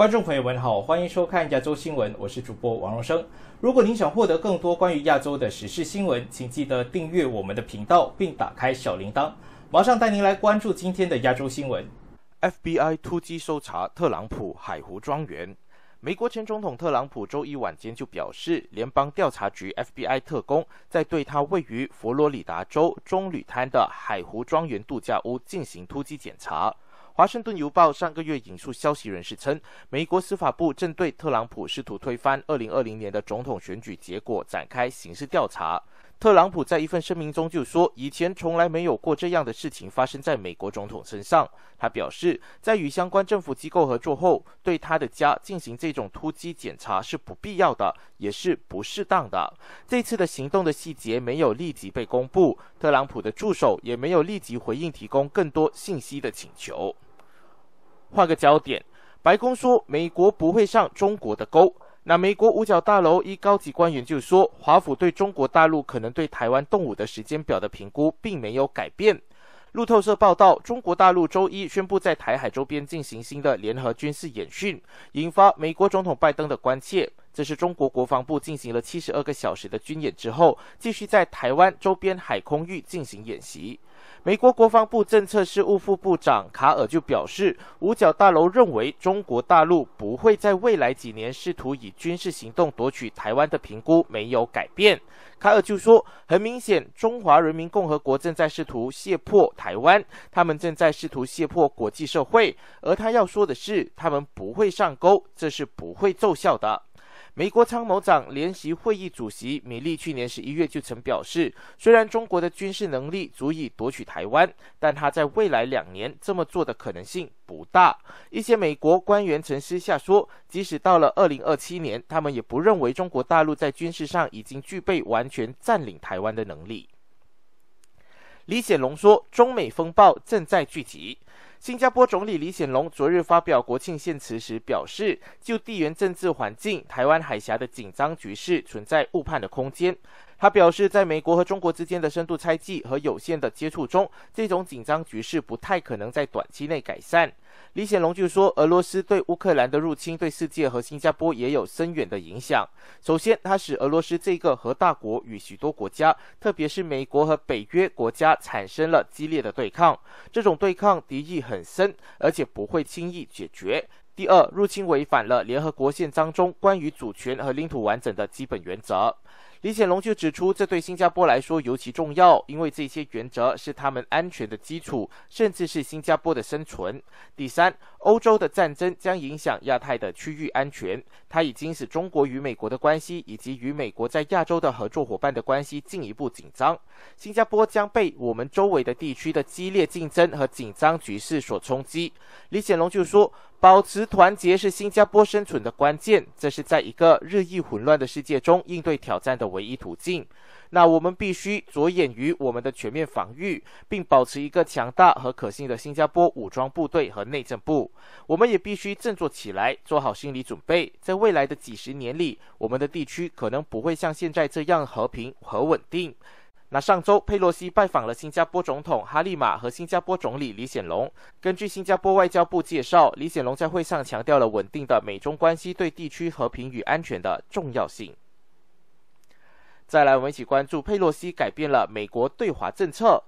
观众朋友们好，欢迎收看亚洲新闻，我是主播王荣生。如果您想获得更多关于亚洲的时事新闻，请记得订阅我们的频道并打开小铃铛。马上带您来关注今天的亚洲新闻。FBI 突击搜查特朗普海湖庄园。美国前总统特朗普周一晚间就表示，联邦调查局 FBI 特工在对他位于佛罗里达州棕榈滩的海湖庄园度假屋进行突击检查。《华盛顿邮报》上个月引述消息人士称，美国司法部正对特朗普试图推翻2020年的总统选举结果展开刑事调查。特朗普在一份声明中就说：“以前从来没有过这样的事情发生在美国总统身上。”他表示，在与相关政府机构合作后，对他的家进行这种突击检查是不必要的，也是不适当的。这次的行动的细节没有立即被公布，特朗普的助手也没有立即回应提供更多信息的请求。换个焦点，白宫说美国不会上中国的钩。那美国五角大楼一高级官员就说，华府对中国大陆可能对台湾动武的时间表的评估并没有改变。路透社报道，中国大陆周一宣布在台海周边进行新的联合军事演训，引发美国总统拜登的关切。这是中国国防部进行了七十二个小时的军演之后，继续在台湾周边海空域进行演习。美国国防部政策事务副部长卡尔就表示，五角大楼认为中国大陆不会在未来几年试图以军事行动夺取台湾的评估没有改变。卡尔就说：“很明显，中华人民共和国正在试图胁迫台湾，他们正在试图胁迫国际社会。而他要说的是，他们不会上钩，这是不会奏效的。”美国参谋长联席会议主席米利去年十一月就曾表示，虽然中国的军事能力足以夺取台湾，但他在未来两年这么做的可能性不大。一些美国官员曾私下说，即使到了二零二七年，他们也不认为中国大陆在军事上已经具备完全占领台湾的能力。李显龙说，中美风暴正在聚集。新加坡总理李显龙昨日发表国庆献词时表示，就地缘政治环境、台湾海峡的紧张局势存在误判的空间。他表示，在美国和中国之间的深度猜忌和有限的接触中，这种紧张局势不太可能在短期内改善。李显龙就说：“俄罗斯对乌克兰的入侵对世界和新加坡也有深远的影响。首先，它使俄罗斯这个核大国与许多国家，特别是美国和北约国家，产生了激烈的对抗。这种对抗敌意很深，而且不会轻易解决。第二，入侵违反了联合国宪章中关于主权和领土完整的基本原则。”李显龙就指出，这对新加坡来说尤其重要，因为这些原则是他们安全的基础，甚至是新加坡的生存。第三，欧洲的战争将影响亚太的区域安全，它已经使中国与美国的关系，以及与美国在亚洲的合作伙伴的关系进一步紧张。新加坡将被我们周围的地区的激烈竞争和紧张局势所冲击。李显龙就说。保持团结是新加坡生存的关键，这是在一个日益混乱的世界中应对挑战的唯一途径。那我们必须着眼于我们的全面防御，并保持一个强大和可信的新加坡武装部队和内政部。我们也必须振作起来，做好心理准备。在未来的几十年里，我们的地区可能不会像现在这样和平和稳定。那上周，佩洛西拜访了新加坡总统哈利玛和新加坡总理李显龙。根据新加坡外交部介绍，李显龙在会上强调了稳定的美中关系对地区和平与安全的重要性。再来，我们一起关注佩洛西改变了美国对华政策。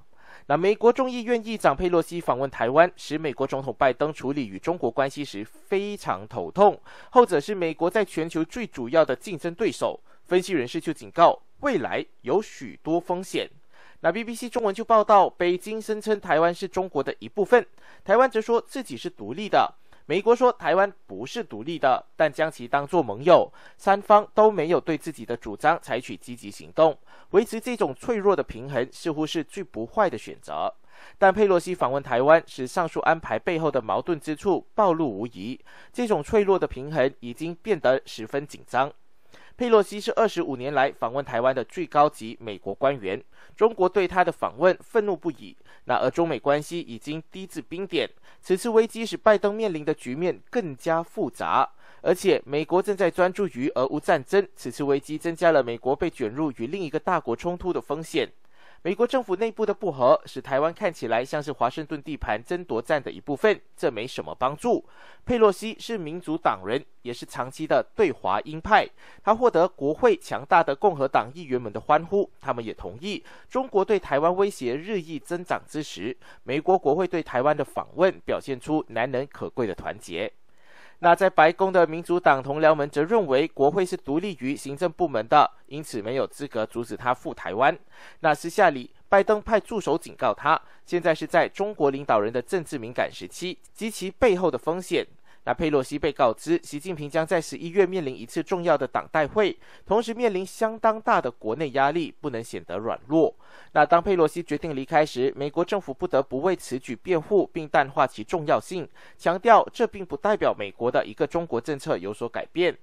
那美国众议院议长佩洛西访问台湾，使美国总统拜登处理与中国关系时非常头痛。后者是美国在全球最主要的竞争对手。分析人士就警告。未来有许多风险。那 BBC 中文就报道，北京声称台湾是中国的一部分，台湾则说自己是独立的。美国说台湾不是独立的，但将其当作盟友。三方都没有对自己的主张采取积极行动，维持这种脆弱的平衡似乎是最不坏的选择。但佩洛西访问台湾，使上述安排背后的矛盾之处暴露无遗。这种脆弱的平衡已经变得十分紧张。佩洛西是二十五年来访问台湾的最高级美国官员，中国对他的访问愤怒不已。那而中美关系已经低至冰点，此次危机使拜登面临的局面更加复杂，而且美国正在专注于俄乌战争，此次危机增加了美国被卷入与另一个大国冲突的风险。美国政府内部的不和使台湾看起来像是华盛顿地盘争夺战的一部分，这没什么帮助。佩洛西是民主党人，也是长期的对华鹰派，她获得国会强大的共和党议员们的欢呼，他们也同意，中国对台湾威胁日益增长之时，美国国会对台湾的访问表现出难能可贵的团结。那在白宫的民主党同僚们则认为，国会是独立于行政部门的，因此没有资格阻止他赴台湾。那私下里，拜登派助手警告他，现在是在中国领导人的政治敏感时期及其背后的风险。那佩洛西被告知，习近平将在十一月面临一次重要的党代会，同时面临相当大的国内压力，不能显得软弱。那当佩洛西决定离开时，美国政府不得不为此举辩护，并淡化其重要性，强调这并不代表美国的一个中国政策有所改变。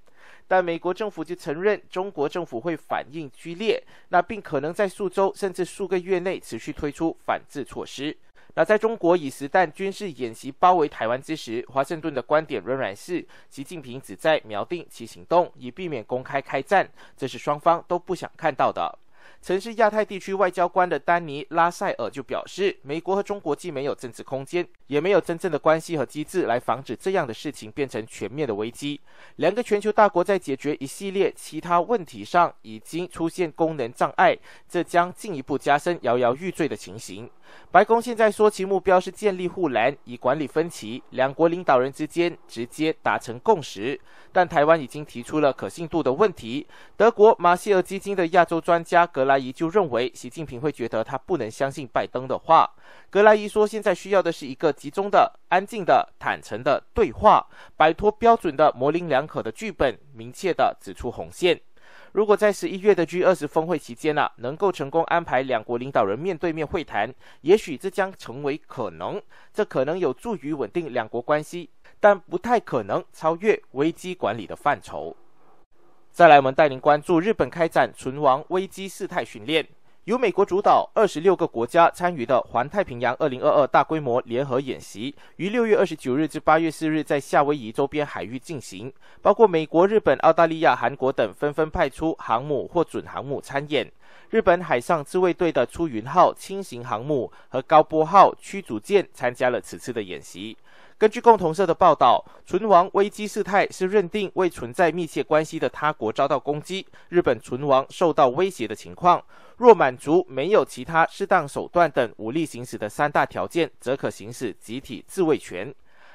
但美国政府就承认，中国政府会反应剧烈，那并可能在数周甚至数个月内持续推出反制措施。而在中国以实弹军事演习包围台湾之时，华盛顿的观点仍然是，习近平旨在瞄定其行动，以避免公开开战，这是双方都不想看到的。曾是亚太地区外交官的丹尼拉塞尔就表示，美国和中国既没有政治空间，也没有真正的关系和机制来防止这样的事情变成全面的危机。两个全球大国在解决一系列其他问题上已经出现功能障碍，这将进一步加深摇摇欲坠的情形。白宫现在说其目标是建立护栏以管理分歧，两国领导人之间直接达成共识，但台湾已经提出了可信度的问题。德国马歇尔基金的亚洲专家格。格莱伊就认为，习近平会觉得他不能相信拜登的话。格莱伊说：“现在需要的是一个集中的、安静的、坦诚的对话，摆脱标准的模棱两可的剧本，明确的指出红线。如果在十一月的 G 二十峰会期间呢，能够成功安排两国领导人面对面会谈，也许这将成为可能。这可能有助于稳定两国关系，但不太可能超越危机管理的范畴。”再来，我们带您关注日本开展存亡危机事态训练。由美国主导，二十六个国家参与的环太平洋2022大规模联合演习，于六月二十九日至八月四日在夏威夷周边海域进行。包括美国、日本、澳大利亚、韩国等纷纷派出航母或准航母参演。日本海上自卫队的出云号轻型航母和高波号驱逐舰参加了此次的演习。根据共同社的报道，存亡危机事态是认定未存在密切关系的他国遭到攻击、日本存亡受到威胁的情况。若满足没有其他适当手段等武力行使的三大条件，则可行使集体自卫权。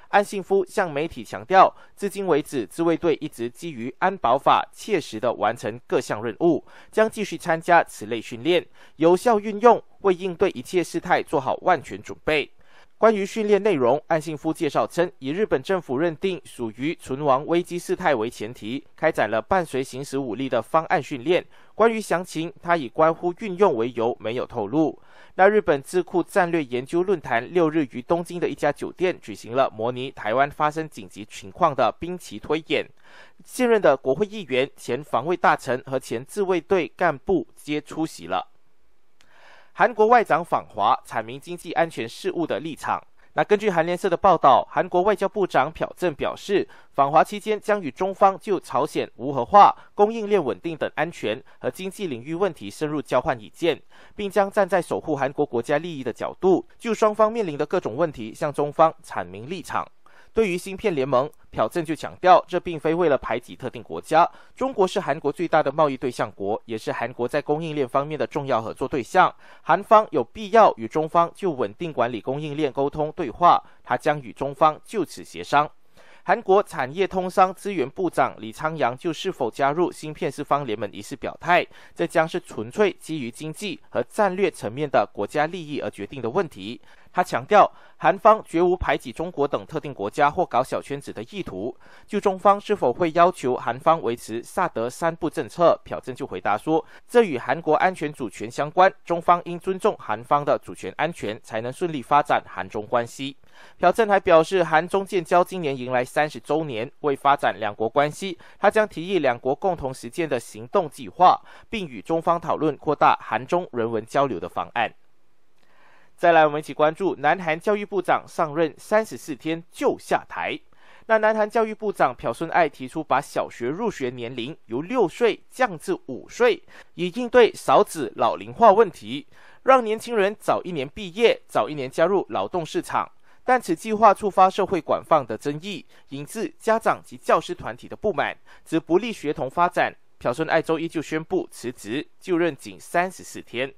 安信夫向媒体强调，至今为止，自卫队一直基于安保法切实的完成各项任务，将继续参加此类训练，有效运用，为应对一切事态做好万全准备。关于训练内容，岸信夫介绍称，以日本政府认定属于存亡危机事态为前提，开展了伴随行使武力的方案训练。关于详情，他以关乎运用为由没有透露。那日本智库战略研究论坛六日于东京的一家酒店举行了模拟台湾发生紧急情况的兵棋推演，现任的国会议员、前防卫大臣和前自卫队干部皆出席了。韩国外长访华，阐明经济安全事务的立场。那根据韩联社的报道，韩国外交部长朴正表示，访华期间将与中方就朝鲜无核化、供应链稳定等安全和经济领域问题深入交换意见，并将站在守护韩国国家利益的角度，就双方面临的各种问题向中方阐明立场。对于芯片联盟，朴正就强调，这并非为了排挤特定国家。中国是韩国最大的贸易对象国，也是韩国在供应链方面的重要合作对象。韩方有必要与中方就稳定管理供应链沟通对话，他将与中方就此协商。韩国产业通商资源部长李昌阳就是否加入芯片四方联盟一事表态，这将是纯粹基于经济和战略层面的国家利益而决定的问题。他强调，韩方绝无排挤中国等特定国家或搞小圈子的意图。就中方是否会要求韩方维持萨德三部政策，朴正就回答说，这与韩国安全主权相关，中方应尊重韩方的主权安全，才能顺利发展韩中关系。朴正还表示，韩中建交今年迎来三十周年，为发展两国关系，他将提议两国共同实践的行动计划，并与中方讨论扩大韩中人文交流的方案。再来，我们一起关注南韩教育部长上任三十四天就下台。那南韩教育部长朴顺爱提出，把小学入学年龄由六岁降至五岁，以应对少子老龄化问题，让年轻人早一年毕业，早一年加入劳动市场。但此计划触发社会广泛的争议，引致家长及教师团体的不满，指不利学童发展。朴春爱周一就宣布辞职，就任仅三十四天。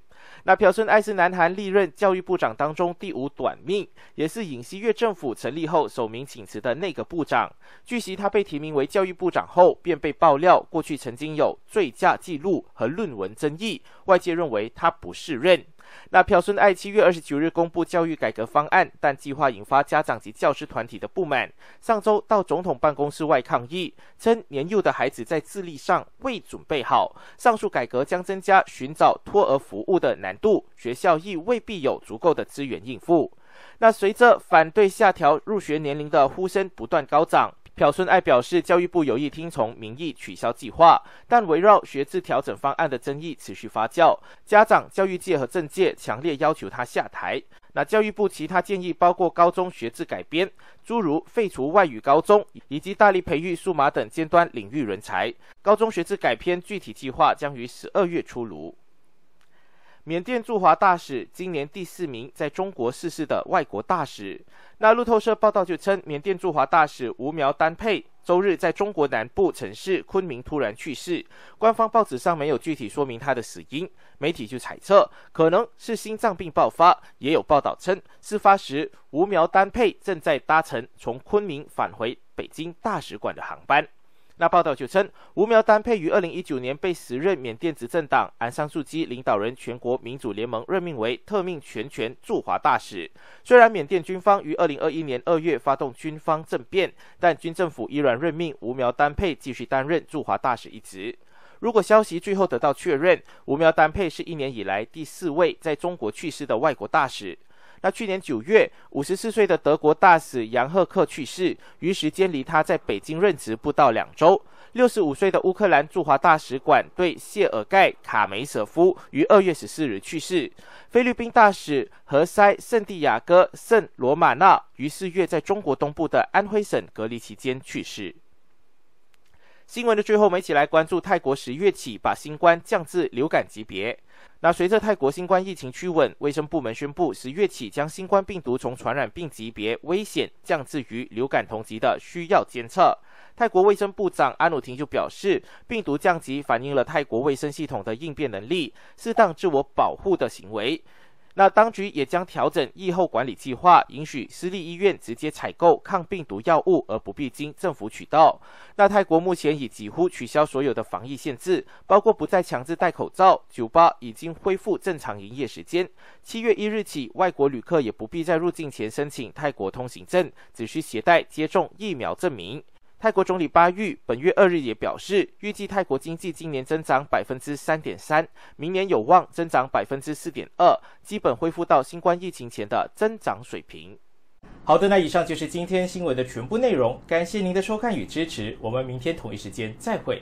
那朴春爱是南韩历任教育部长当中第五短命，也是尹锡月政府成立后首名请辞的内阁部长。据悉，他被提名为教育部长后，便被爆料过去曾经有醉驾记录和论文争议，外界认为他不适任。那朴顺爱七月二十九日公布教育改革方案，但计划引发家长及教师团体的不满。上周到总统办公室外抗议，称年幼的孩子在智力上未准备好，上述改革将增加寻找托儿服务的难度，学校亦未必有足够的资源应付。那随着反对下调入学年龄的呼声不断高涨。朴顺爱表示，教育部有意听从民意取消计划，但围绕学制调整方案的争议持续发酵，家长、教育界和政界强烈要求他下台。那教育部其他建议包括高中学制改编，诸如废除外语高中，以及大力培育数码等尖端领域人才。高中学制改编具体计划将于十二月出炉。缅甸驻华大使今年第四名在中国逝世的外国大使。那路透社报道就称，缅甸驻华大使吴苗丹佩周日在中国南部城市昆明突然去世。官方报纸上没有具体说明他的死因，媒体就猜测可能是心脏病爆发。也有报道称，事发时吴苗丹佩正在搭乘从昆明返回北京大使馆的航班。那报道就称，吴苗丹佩于二零一九年被时任缅甸执政党安山素基领导人全国民主联盟任命为特命全权驻华大使。虽然缅甸军方于二零二一年二月发动军方政变，但军政府依然任命吴苗丹佩继续担任驻华大使一职。如果消息最后得到确认，吴苗丹佩是一年以来第四位在中国去世的外国大使。那去年九月，五十四岁的德国大使杨赫克去世，于时间离他在北京任职不到两周。六十五岁的乌克兰驻华大使馆对谢尔盖卡梅舍夫于二月十四日去世。菲律宾大使何塞圣地亚哥圣罗马纳于四月在中国东部的安徽省隔离期间去世。新闻的最后，我们一起来关注泰国十月起把新冠降至流感级别。那随着泰国新冠疫情趋稳，卫生部门宣布，十月起将新冠病毒从传染病级别危险降至于流感同级的需要监测。泰国卫生部长安努廷就表示，病毒降级反映了泰国卫生系统的应变能力，适当自我保护的行为。那当局也将调整疫后管理计划，允许私立医院直接采购抗病毒药物，而不必经政府渠道。那泰国目前已几乎取消所有的防疫限制，包括不再强制戴口罩，酒吧已经恢复正常营业时间。七月一日起，外国旅客也不必在入境前申请泰国通行证，只需携带接种疫苗证明。泰国总理巴育本月二日也表示，预计泰国经济今年增长百分之三点三，明年有望增长百分之四点二，基本恢复到新冠疫情前的增长水平。好的，那以上就是今天新闻的全部内容，感谢您的收看与支持，我们明天同一时间再会。